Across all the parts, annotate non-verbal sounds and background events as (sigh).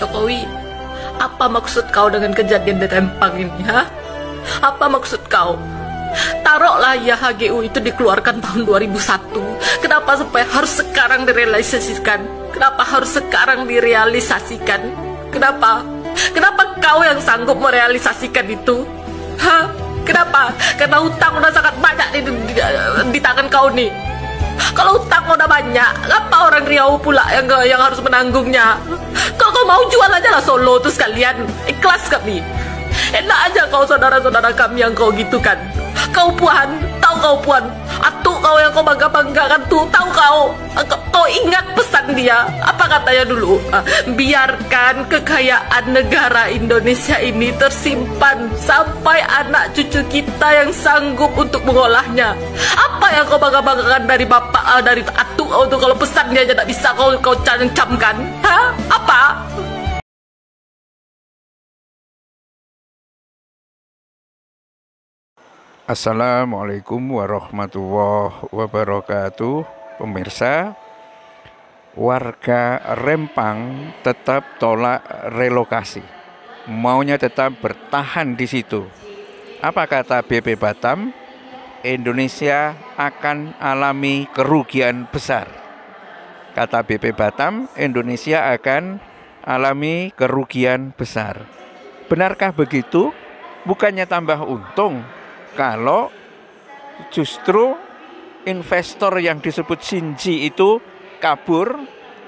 Jokowi, apa maksud kau dengan kejadian di Rempang ini? Ha? Apa maksud kau? Taruhlah ya HGU itu dikeluarkan tahun 2001. Kenapa sampai harus sekarang direalisasikan? Kenapa harus sekarang direalisasikan? Kenapa? Kenapa kau yang sanggup merealisasikan itu? Hah? Kenapa? Karena hutang udah sangat banyak di, di, di, di tangan kau nih. Kalau utang udah banyak, apa orang Riau pula yang yang harus menanggungnya? Kalau kau mau jual aja lah Solo tuh sekalian, ikhlas kami. Enak aja kau saudara-saudara kami yang kau gitu kan. Kau puan, tahu kau puan, kau yang kau bangga banggakan tuh tahu kau kau ingat pesan dia apa katanya dulu ah, biarkan kekayaan negara Indonesia ini tersimpan sampai anak cucu kita yang sanggup untuk mengolahnya apa yang kau bangga banggakan dari bapak ah, dari atu kau tuh kalau pesan dia aja tak bisa kau kau cancamkan ha apa Assalamualaikum warahmatullahi wabarakatuh Pemirsa Warga Rempang tetap tolak relokasi Maunya tetap bertahan di situ Apa kata BP Batam? Indonesia akan alami kerugian besar Kata BP Batam, Indonesia akan alami kerugian besar Benarkah begitu? Bukannya tambah untung, kalau justru investor yang disebut Shinji itu kabur,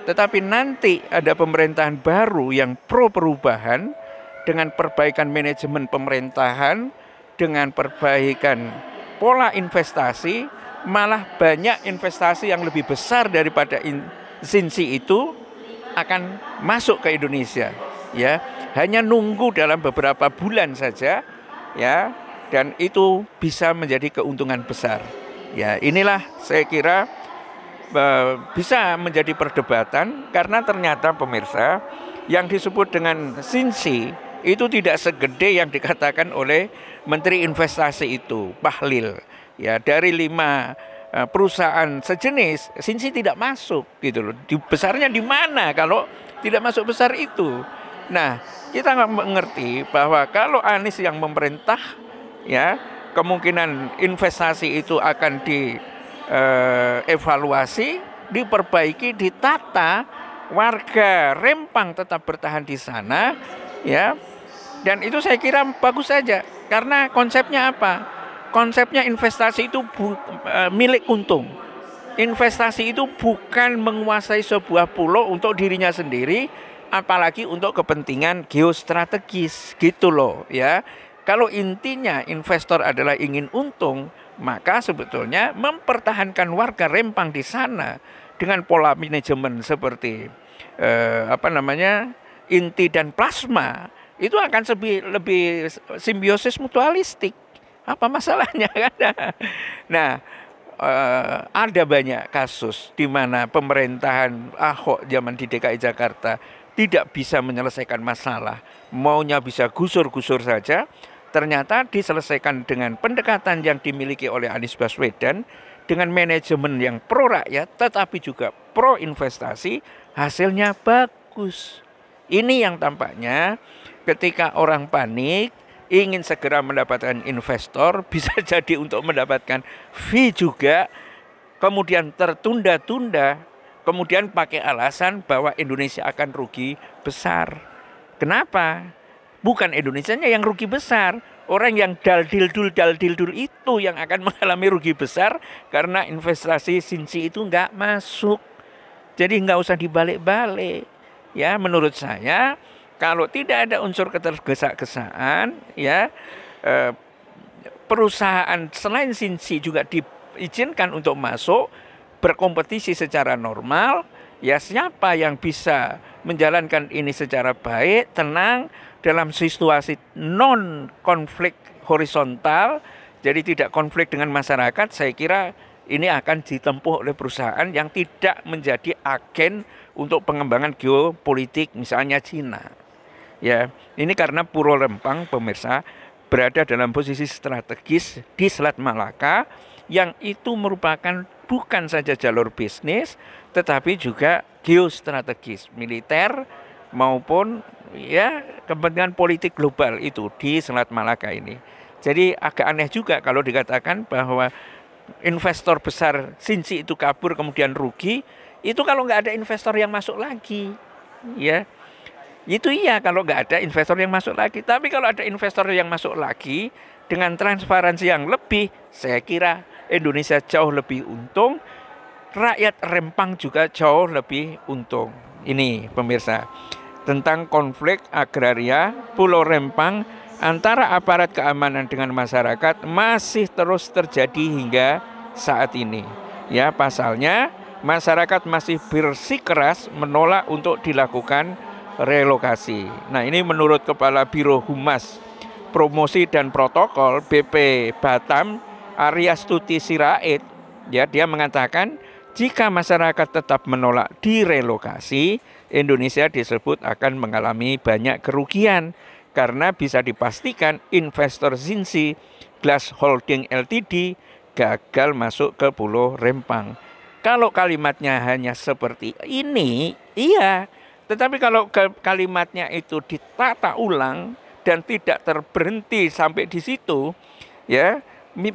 tetapi nanti ada pemerintahan baru yang pro perubahan dengan perbaikan manajemen pemerintahan, dengan perbaikan pola investasi, malah banyak investasi yang lebih besar daripada Shinji itu akan masuk ke Indonesia ya hanya nunggu dalam beberapa bulan saja ya dan itu bisa menjadi keuntungan besar. Ya, inilah saya kira e, bisa menjadi perdebatan karena ternyata pemirsa yang disebut dengan sinsi itu tidak segede yang dikatakan oleh Menteri Investasi itu, Bahlil. Ya, dari lima e, perusahaan sejenis, sinsi tidak masuk gitu loh. Di, besarnya di mana kalau tidak masuk besar itu? Nah, kita nggak mengerti bahwa kalau Anies yang memerintah ya kemungkinan investasi itu akan dievaluasi, eh, diperbaiki, ditata, warga Rempang tetap bertahan di sana, ya. Dan itu saya kira bagus saja karena konsepnya apa? Konsepnya investasi itu bu, e, milik untung. Investasi itu bukan menguasai sebuah pulau untuk dirinya sendiri, apalagi untuk kepentingan geostrategis gitu loh, ya. Kalau intinya investor adalah ingin untung, maka sebetulnya mempertahankan warga Rempang di sana dengan pola manajemen seperti eh, apa namanya inti dan plasma itu akan lebih, lebih simbiosis mutualistik. Apa masalahnya (laughs) kan? Nah, eh, ada banyak kasus di mana pemerintahan Ahok zaman di DKI Jakarta tidak bisa menyelesaikan masalah, maunya bisa gusur-gusur saja, Ternyata diselesaikan dengan pendekatan yang dimiliki oleh Anies Baswedan dengan manajemen yang pro rakyat tetapi juga pro investasi, hasilnya bagus. Ini yang tampaknya ketika orang panik ingin segera mendapatkan investor (laughs) bisa jadi untuk mendapatkan fee juga kemudian tertunda-tunda kemudian pakai alasan bahwa Indonesia akan rugi besar. Kenapa? bukan Indonesia yang rugi besar. Orang yang dal dil dul dal dil dul itu yang akan (laughs) mengalami rugi besar karena investasi sinsi itu nggak masuk. Jadi nggak usah dibalik-balik. Ya menurut saya kalau tidak ada unsur ketergesa-gesaan ya eh, perusahaan selain sinsi juga diizinkan untuk masuk berkompetisi secara normal ya siapa yang bisa menjalankan ini secara baik, tenang, dalam situasi non konflik horizontal, jadi tidak konflik dengan masyarakat, saya kira ini akan ditempuh oleh perusahaan yang tidak menjadi agen untuk pengembangan geopolitik misalnya Cina. Ya, ini karena Pulau Rempang pemirsa berada dalam posisi strategis di Selat Malaka yang itu merupakan bukan saja jalur bisnis tetapi juga geostrategis militer maupun ya kepentingan politik global itu di Selat Malaka ini. Jadi agak aneh juga kalau dikatakan bahwa investor besar Sinci itu kabur kemudian rugi, itu kalau nggak ada investor yang masuk lagi. Ya. Itu iya kalau nggak ada investor yang masuk lagi. Tapi kalau ada investor yang masuk lagi dengan transparansi yang lebih, saya kira Indonesia jauh lebih untung, rakyat Rempang juga jauh lebih untung. Ini pemirsa tentang konflik agraria Pulau Rempang antara aparat keamanan dengan masyarakat masih terus terjadi hingga saat ini. Ya, pasalnya masyarakat masih bersikeras menolak untuk dilakukan relokasi. Nah, ini menurut Kepala Biro Humas Promosi dan Protokol BP Batam Arya Stuti Sirait, ya dia mengatakan jika masyarakat tetap menolak direlokasi, Indonesia disebut akan mengalami banyak kerugian karena bisa dipastikan investor Zinsi Glass Holding LTD gagal masuk ke Pulau Rempang. Kalau kalimatnya hanya seperti ini, iya. Tetapi kalau kalimatnya itu ditata ulang dan tidak terberhenti sampai di situ, ya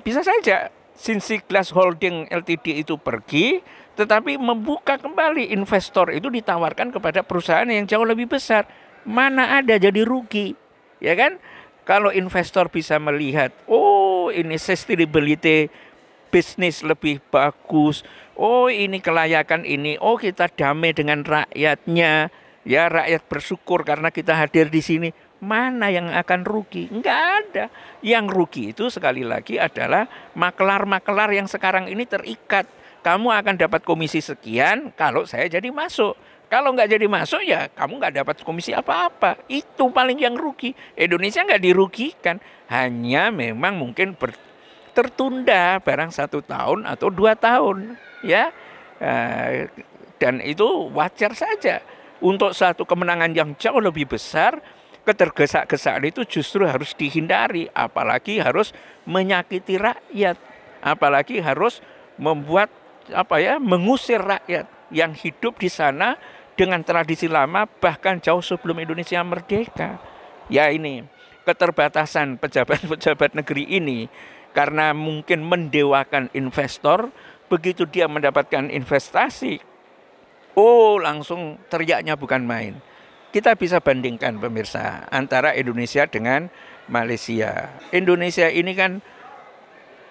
bisa saja Sinsi Glass Holding LTD itu pergi, tetapi membuka kembali investor itu ditawarkan kepada perusahaan yang jauh lebih besar. Mana ada jadi rugi, ya kan? Kalau investor bisa melihat, oh ini sustainability bisnis lebih bagus, oh ini kelayakan ini, oh kita damai dengan rakyatnya, ya rakyat bersyukur karena kita hadir di sini mana yang akan rugi? Enggak ada. Yang rugi itu sekali lagi adalah makelar-makelar yang sekarang ini terikat. Kamu akan dapat komisi sekian kalau saya jadi masuk. Kalau nggak jadi masuk ya kamu nggak dapat komisi apa-apa. Itu paling yang rugi. Indonesia nggak dirugikan. Hanya memang mungkin tertunda barang satu tahun atau dua tahun. ya eh, Dan itu wajar saja. Untuk satu kemenangan yang jauh lebih besar ketergesa-gesaan itu justru harus dihindari, apalagi harus menyakiti rakyat, apalagi harus membuat apa ya mengusir rakyat yang hidup di sana dengan tradisi lama bahkan jauh sebelum Indonesia merdeka. Ya ini keterbatasan pejabat-pejabat negeri ini karena mungkin mendewakan investor, begitu dia mendapatkan investasi, oh langsung teriaknya bukan main kita bisa bandingkan pemirsa antara Indonesia dengan Malaysia. Indonesia ini kan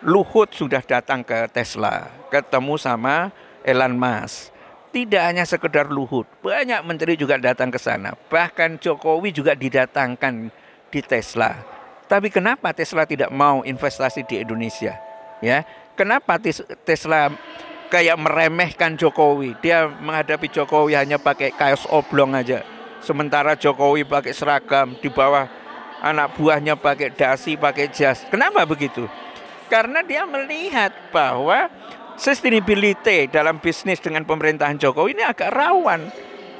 Luhut sudah datang ke Tesla, ketemu sama Elon Musk. Tidak hanya sekedar Luhut, banyak menteri juga datang ke sana. Bahkan Jokowi juga didatangkan di Tesla. Tapi kenapa Tesla tidak mau investasi di Indonesia? Ya, kenapa Tesla kayak meremehkan Jokowi? Dia menghadapi Jokowi hanya pakai kaos oblong aja Sementara Jokowi pakai seragam di bawah anak buahnya pakai dasi, pakai jas. Kenapa begitu? Karena dia melihat bahwa sustainability dalam bisnis dengan pemerintahan Jokowi ini agak rawan.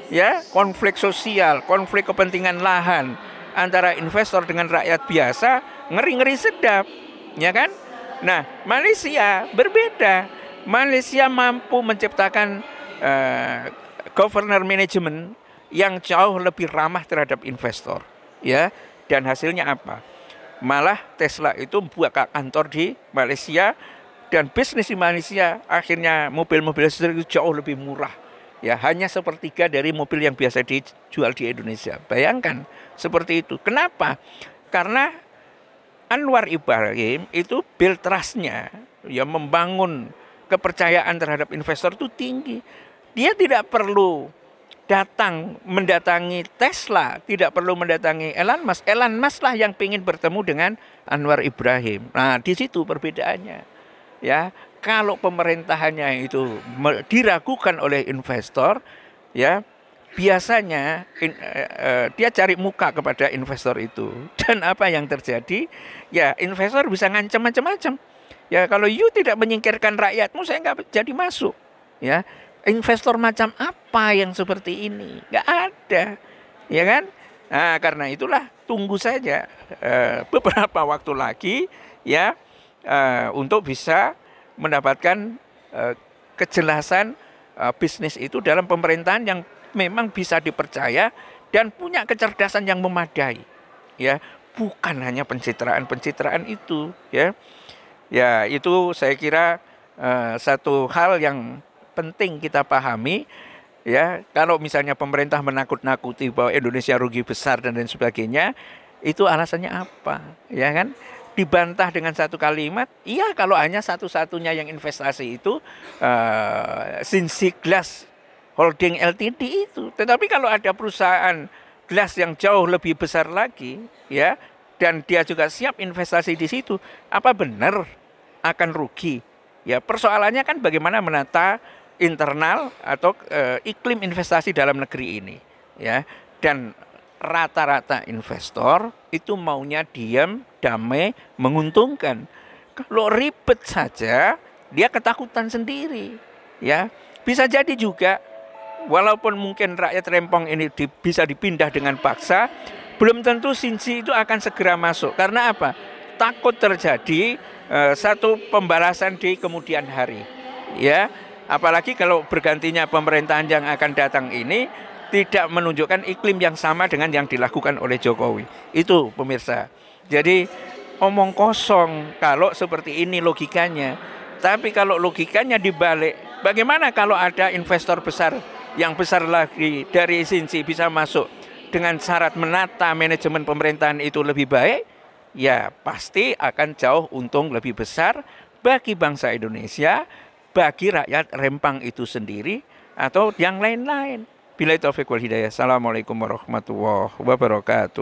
Ya, konflik sosial, konflik kepentingan lahan antara investor dengan rakyat biasa ngeri-ngeri sedap, ya kan? Nah, Malaysia berbeda. Malaysia mampu menciptakan uh, governor management yang jauh lebih ramah terhadap investor, ya. Dan hasilnya apa? Malah Tesla itu buat kantor di Malaysia dan bisnis di Malaysia akhirnya mobil-mobil listrik itu jauh lebih murah. Ya, hanya sepertiga dari mobil yang biasa dijual di Indonesia. Bayangkan seperti itu. Kenapa? Karena Anwar Ibrahim itu build trustnya, ya membangun kepercayaan terhadap investor itu tinggi. Dia tidak perlu datang mendatangi Tesla, tidak perlu mendatangi Elon Mas Elon Musk lah yang ingin bertemu dengan Anwar Ibrahim. Nah, di situ perbedaannya. Ya, kalau pemerintahannya itu diragukan oleh investor, ya biasanya in, uh, dia cari muka kepada investor itu. (laughs) Dan apa yang terjadi? Ya, investor bisa ngancam macam-macam. Ya, kalau you tidak menyingkirkan rakyatmu, saya nggak jadi masuk. Ya, investor macam apa yang seperti ini? Gak ada, ya kan? Nah, karena itulah tunggu saja uh, beberapa (laughs) waktu lagi ya uh, untuk bisa mendapatkan uh, kejelasan uh, bisnis itu dalam pemerintahan yang memang bisa dipercaya dan punya kecerdasan yang memadai, ya bukan hanya pencitraan-pencitraan itu, ya. Ya, itu saya kira uh, satu hal yang penting kita pahami ya kalau misalnya pemerintah menakut-nakuti bahwa Indonesia rugi besar dan lain sebagainya itu alasannya apa ya kan dibantah dengan satu kalimat iya kalau hanya satu-satunya yang investasi itu uh, eh, Sinsi Glass Holding Ltd itu tetapi kalau ada perusahaan glass yang jauh lebih besar lagi ya dan dia juga siap investasi di situ apa benar akan rugi ya persoalannya kan bagaimana menata internal atau e, iklim investasi dalam negeri ini ya dan rata-rata investor itu maunya diam damai menguntungkan kalau ribet saja dia ketakutan sendiri ya bisa jadi juga walaupun mungkin rakyat rempong ini di, bisa dipindah dengan paksa belum tentu sinsi itu akan segera masuk karena apa takut terjadi e, satu pembalasan di kemudian hari ya Apalagi kalau bergantinya pemerintahan yang akan datang ini tidak menunjukkan iklim yang sama dengan yang dilakukan oleh Jokowi. Itu pemirsa. Jadi omong kosong kalau seperti ini logikanya. Tapi kalau logikanya dibalik, bagaimana kalau ada investor besar yang besar lagi dari Sinci bisa masuk dengan syarat menata manajemen pemerintahan itu lebih baik? Ya, pasti akan jauh untung lebih besar bagi bangsa Indonesia bagi rakyat Rempang itu sendiri atau yang lain-lain. Bila itu wal hidayah. Assalamualaikum warahmatullahi wabarakatuh.